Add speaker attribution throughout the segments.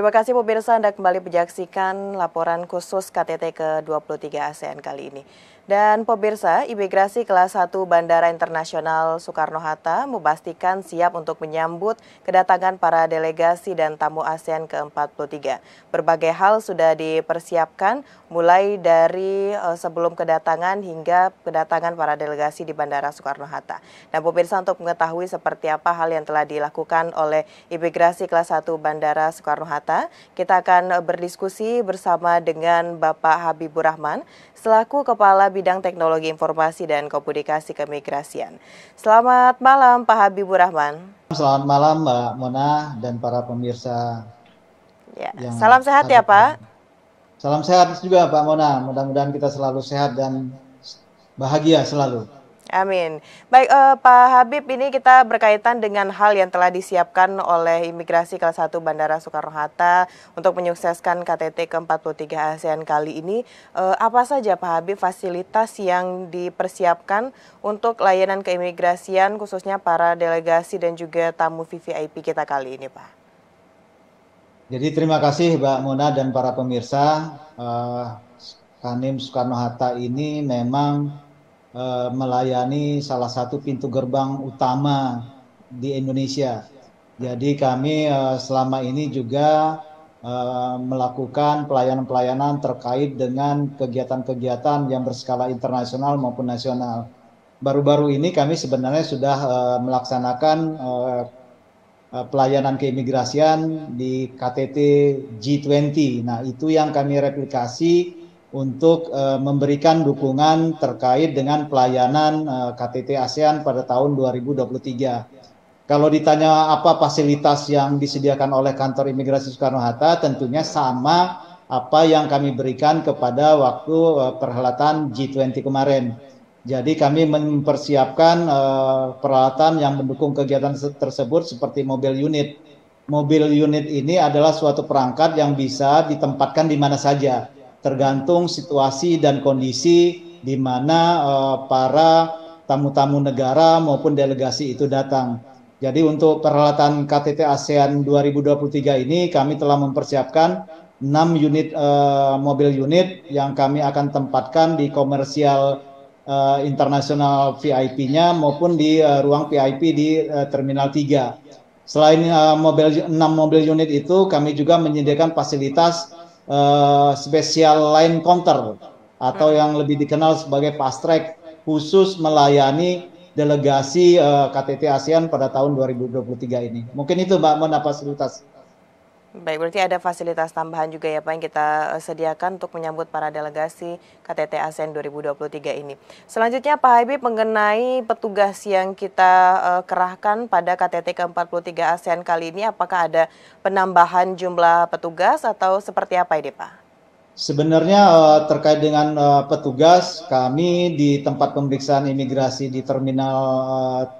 Speaker 1: Terima kasih pemirsa Anda kembali menyaksikan laporan khusus KTT ke-23 ASEAN kali ini. Dan pemirsa, imigrasi kelas 1 Bandara Internasional Soekarno-Hatta memastikan siap untuk menyambut kedatangan para delegasi dan tamu ASEAN ke-43. Berbagai hal sudah dipersiapkan mulai dari eh, sebelum kedatangan hingga kedatangan para delegasi di Bandara Soekarno-Hatta. Dan pemirsa untuk mengetahui seperti apa hal yang telah dilakukan oleh imigrasi kelas 1 Bandara Soekarno-Hatta Jakarta. Kita akan eh, berdiskusi bersama dengan Bapak Habibur Rahman, selaku Kepala Bidang Teknologi Informasi dan Komunikasi Kemigrasian. Selamat malam Pak Habibur Rahman.
Speaker 2: Selamat malam Mbak Mona dan para pemirsa. Ya. Salam sehat ya Pak. Salam sehat juga Pak Mona. Mudah-mudahan kita selalu sehat dan bahagia selalu.
Speaker 1: Amin. Baik uh, Pak Habib, ini kita berkaitan dengan hal yang telah disiapkan oleh Imigrasi Kelas 1 Bandara Soekarno-Hatta untuk menyukseskan KTT ke-43 ASEAN kali ini. Uh, apa saja Pak Habib fasilitas yang dipersiapkan untuk layanan keimigrasian khususnya para delegasi dan juga tamu VVIP kita kali ini Pak?
Speaker 2: Jadi terima kasih Mbak Mona dan para pemirsa. Uh, eh, Kanim Soekarno-Hatta ini memang Eh, melayani salah satu pintu gerbang utama di Indonesia. Jadi kami eh, selama ini juga eh, melakukan pelayanan-pelayanan terkait dengan kegiatan-kegiatan yang berskala internasional maupun nasional. Baru-baru ini kami sebenarnya sudah melaksanakan pelayanan keimigrasian di KTT G20. Nah, itu yang kami replikasi untuk uh, memberikan dukungan terkait dengan pelayanan uh, eh, KTT ASEAN pada tahun 2023. Kalau ditanya apa fasilitas yang disediakan oleh kantor imigrasi Soekarno-Hatta, tentunya sama apa yang kami berikan kepada waktu uh, perhelatan G20 kemarin. Jadi kami mempersiapkan uh, peralatan yang mendukung kegiatan tersebut seperti mobil unit. Mobil unit ini adalah suatu perangkat yang bisa ditempatkan di mana saja tergantung situasi dan kondisi di mana uh, para tamu-tamu negara maupun delegasi itu datang. Jadi untuk peralatan KTT ASEAN 2023 ini kami telah mempersiapkan 6 unit uh, mobil unit yang kami akan tempatkan di komersial uh, internasional VIP-nya maupun di uh, ruang VIP di uh, Terminal 3. Selain uh, mobil 6 mobil unit itu kami juga menyediakan fasilitas uh, spesial line counter atau hmm. yang lebih dikenal sebagai fast track khusus melayani delegasi uh, eh, KTT ASEAN pada tahun 2023 ini. Mungkin itu Mbak Mon apa fasilitas
Speaker 1: Baik, berarti ada fasilitas tambahan juga ya Pak yang kita eh, sediakan untuk menyambut para delegasi KTT ASEAN 2023 ini. Selanjutnya Pak Habib mengenai petugas yang kita uh, kerahkan pada KTT ke-43 ASEAN kali ini, apakah ada penambahan jumlah petugas atau seperti apa ini Pak?
Speaker 2: Sebenarnya eh, terkait dengan petugas kami di tempat pemeriksaan imigrasi di terminal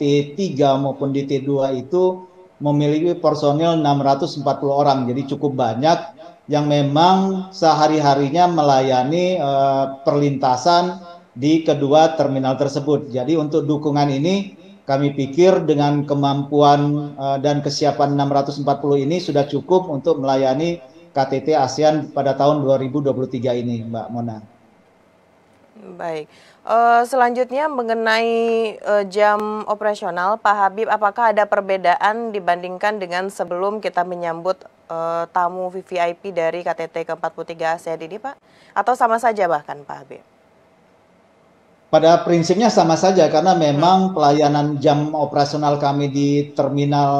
Speaker 2: T3 maupun di T2 itu memiliki personil 640 orang, jadi cukup banyak yang memang sehari-harinya melayani uh, perlintasan di kedua terminal tersebut. Jadi untuk dukungan ini kami pikir dengan kemampuan uh, dan kesiapan 640 ini sudah cukup untuk melayani KTT ASEAN pada tahun 2023 ini, Mbak Mona.
Speaker 1: Baik. Uh, selanjutnya mengenai uh, jam operasional, Pak Habib, apakah ada perbedaan dibandingkan dengan sebelum kita menyambut uh, tamu VVIP dari KTT ke-43 ASEAN ini, Pak? Atau sama saja bahkan, Pak Habib?
Speaker 2: Pada prinsipnya sama saja karena memang hmm. pelayanan jam operasional kami di terminal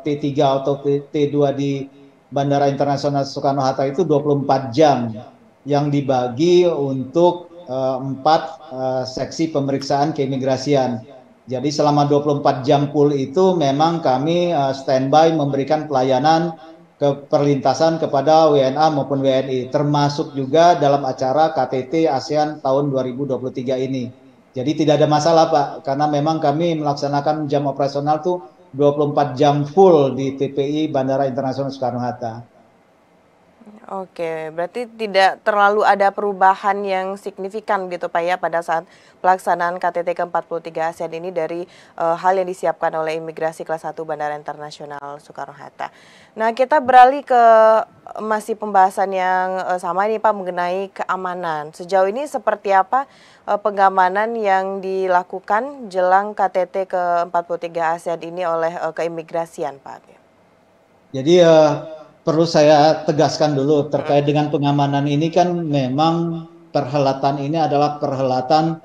Speaker 2: T3 atau T2 di Bandara Internasional Soekarno-Hatta itu 24 jam yang dibagi untuk Eh, empat uh, seksi pemeriksaan keimigrasian. Jadi selama 24 jam full itu memang kami uh, standby memberikan pelayanan ke perlintasan kepada WNA maupun WNI termasuk juga dalam acara KTT ASEAN tahun 2023 ini. Jadi tidak ada masalah Pak karena memang kami melaksanakan jam operasional tuh 24 jam full di TPI Bandara Internasional Soekarno Hatta.
Speaker 1: Oke, berarti tidak terlalu ada perubahan yang signifikan gitu Pak ya pada saat pelaksanaan KTT ke-43 ASEAN ini dari uh, hal yang disiapkan oleh Imigrasi Kelas 1 Bandara Internasional Soekarno-Hatta. Nah, kita beralih ke eh, masih pembahasan yang uh, sama ini Pak mengenai keamanan. Sejauh ini seperti apa uh, pengamanan yang dilakukan jelang KTT ke-43 ASEAN ini oleh uh, keimigrasian Pak?
Speaker 2: Jadi uh, perlu saya tegaskan dulu terkait dengan pengamanan ini kan memang perhelatan ini adalah perhelatan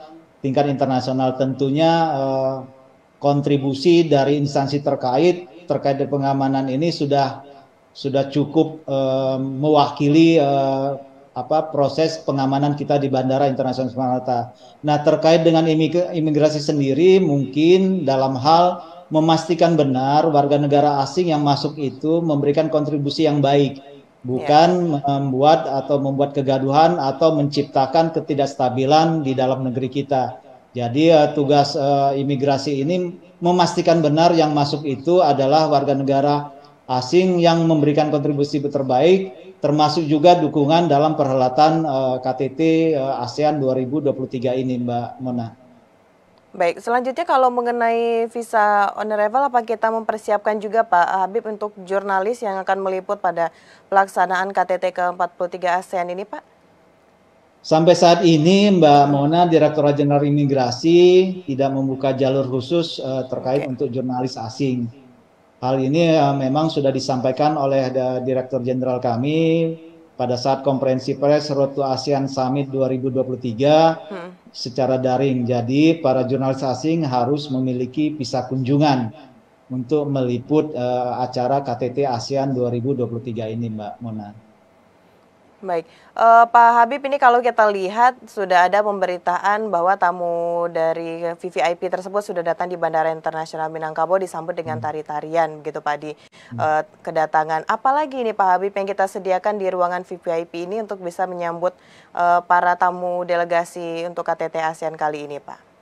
Speaker 2: tingkat internasional tentunya eh, kontribusi dari instansi terkait terkait dengan pengamanan ini sudah sudah cukup eh, mewakili eh, apa proses pengamanan kita di Bandara Internasional Soekarno Nah terkait dengan imigrasi sendiri mungkin dalam hal memastikan benar warga negara asing yang masuk itu memberikan kontribusi yang baik, bukan yeah. membuat atau membuat kegaduhan atau menciptakan ketidakstabilan di dalam negeri kita. Jadi uh, tugas uh, imigrasi ini memastikan benar yang masuk itu adalah warga negara asing yang memberikan kontribusi terbaik, termasuk juga dukungan dalam perhelatan uh, eh, KTT uh, ASEAN 2023 ini, Mbak Mona.
Speaker 1: Baik, selanjutnya kalau mengenai visa on arrival, apa kita mempersiapkan juga Pak Habib untuk jurnalis yang akan meliput pada pelaksanaan KTT ke-43 ASEAN ini Pak?
Speaker 2: Sampai saat ini Mbak Mona, Direktur Jenderal Imigrasi tidak membuka jalur khusus uh, terkait okay. untuk jurnalis asing. Hal ini uh, memang sudah disampaikan oleh eh, Direktur Jenderal kami pada saat konferensi pers Road to ASEAN Summit 2023 hmm secara daring. Jadi para jurnalis asing harus memiliki visa kunjungan untuk meliput uh, acara KTT ASEAN 2023 ini Mbak Mona.
Speaker 1: Baik, uh, Pak Habib ini kalau kita lihat sudah ada pemberitaan bahwa tamu dari VVIP tersebut sudah datang di Bandara Internasional Minangkabau disambut dengan hmm. tari-tarian begitu Pak di uh, hmm. eh, kedatangan. Apalagi ini Pak Habib yang kita sediakan di ruangan VVIP ini untuk bisa menyambut uh, para tamu delegasi untuk KTT ASEAN kali ini Pak?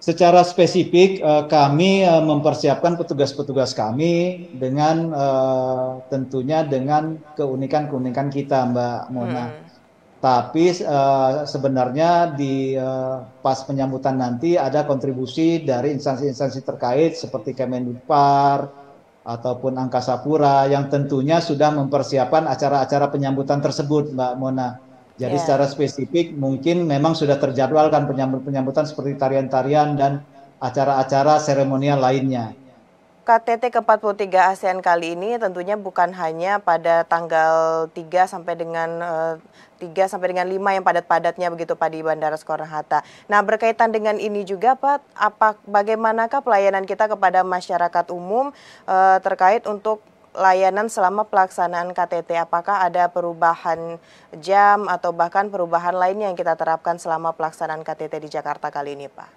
Speaker 2: secara spesifik eh, kami eh, mempersiapkan petugas-petugas kami dengan eh, tentunya dengan keunikan-keunikan kita, Mbak Mona. Hmm. Tapi sebenarnya di pas penyambutan nanti ada kontribusi dari instansi-instansi terkait seperti Kemenpar ataupun Angkasa Pura yang tentunya sudah mempersiapkan acara-acara penyambutan tersebut, Mbak Mona. Jadi yeah. secara spesifik mungkin memang sudah terjadwalkan penyambut-penyambutan seperti tarian-tarian dan acara-acara seremonial lainnya.
Speaker 1: KTT ke-43 ASEAN kali ini tentunya bukan hanya pada tanggal 3 sampai dengan 3 eh, sampai dengan 5 yang padat-padatnya begitu Pak di Bandara Soekarno Hatta. Nah, berkaitan dengan ini juga Pak, apa bagaimanakah pelayanan kita kepada masyarakat umum eh, terkait untuk layanan selama pelaksanaan KTT? Apakah ada perubahan jam atau bahkan perubahan lainnya yang kita terapkan selama pelaksanaan KTT di Jakarta kali ini, Pak?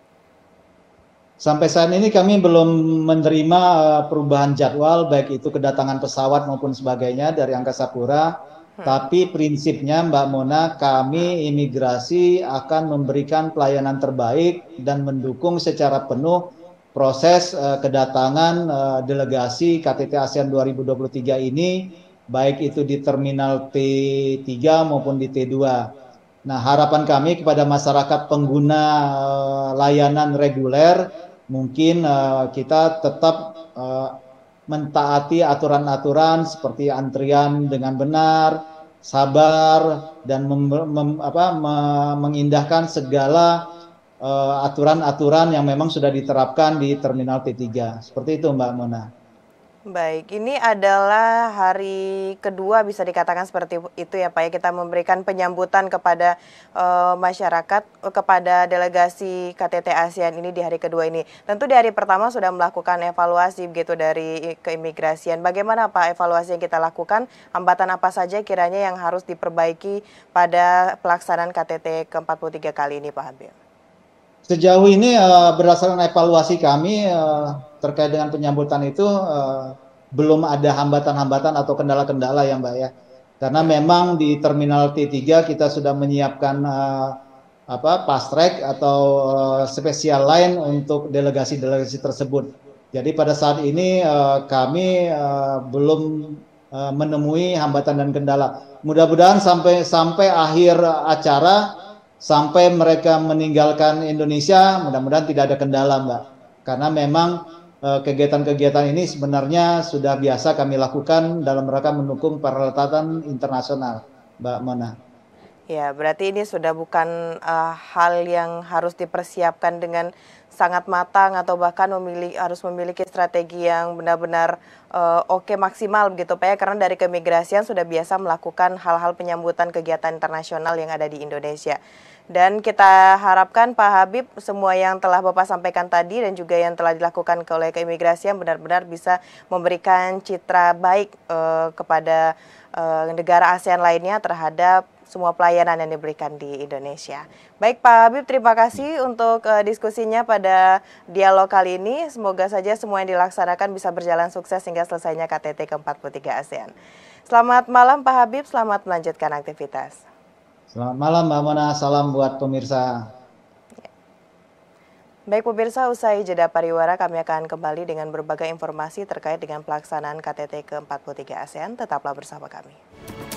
Speaker 2: Sampai saat ini kami belum menerima eh, perubahan jadwal baik itu kedatangan pesawat maupun sebagainya dari Angkasa Pura. Hmm. Tapi prinsipnya Mbak Mona, kami imigrasi akan memberikan pelayanan terbaik dan mendukung secara penuh proses uh, kedatangan uh, delegasi KTT ASEAN 2023 ini baik itu di terminal T3 maupun di T2. Nah, harapan kami kepada masyarakat pengguna uh, layanan reguler mungkin uh, kita tetap uh, mentaati aturan-aturan seperti antrian dengan benar, sabar dan mem, mem, apa, me, mengindahkan segala Eh, aturan-aturan yang memang sudah diterapkan di Terminal T3. Seperti itu Mbak Mona.
Speaker 1: Baik, ini adalah hari kedua bisa dikatakan seperti itu ya Pak ya kita memberikan penyambutan kepada uh, masyarakat eh, kepada delegasi KTT ASEAN ini di hari kedua ini. Tentu di hari pertama sudah melakukan evaluasi begitu dari keimigrasian. Bagaimana Pak evaluasi yang kita lakukan? Hambatan apa saja kiranya yang harus diperbaiki pada pelaksanaan KTT ke-43 kali ini Pak Habib?
Speaker 2: Sejauh ini uh, berdasarkan evaluasi kami uh, terkait dengan penyambutan itu uh, belum ada hambatan-hambatan atau kendala-kendala ya Mbak ya. Karena ya. memang di terminal T3 kita sudah menyiapkan uh, apa fast track atau uh, spesial lain untuk delegasi-delegasi tersebut. Jadi pada saat ini uh, kami uh, belum uh, menemui hambatan dan kendala. Mudah-mudahan sampai sampai akhir acara sampai mereka meninggalkan Indonesia mudah-mudahan tidak ada kendala Mbak karena memang eh, kegiatan-kegiatan ini sebenarnya sudah biasa kami lakukan dalam rangka mendukung perhelatan internasional Mbak Mona.
Speaker 1: Ya, berarti ini sudah bukan uh, hal yang harus dipersiapkan dengan sangat matang atau bahkan memilih harus memiliki strategi yang benar-benar uh, oke okay, maksimal begitu Pak ya karena dari keimigrasian sudah biasa melakukan hal-hal penyambutan kegiatan internasional yang ada di Indonesia. Dan kita harapkan Pak Habib semua yang telah Bapak sampaikan tadi dan juga yang telah dilakukan oleh yang benar-benar bisa memberikan citra baik uh, kepada uh, negara ASEAN lainnya terhadap semua pelayanan yang diberikan di Indonesia. Baik Pak Habib, terima kasih untuk uh, diskusinya pada dialog kali ini. Semoga saja semua yang dilaksanakan bisa berjalan sukses hingga selesainya KTT ke-43 ASEAN. Selamat malam Pak Habib, selamat melanjutkan aktivitas.
Speaker 2: Selamat malam Mbak Mona, salam buat pemirsa.
Speaker 1: Baik pemirsa, usai jeda pariwara kami akan kembali dengan berbagai informasi terkait dengan pelaksanaan KTT ke-43 ASEAN. Tetaplah bersama kami.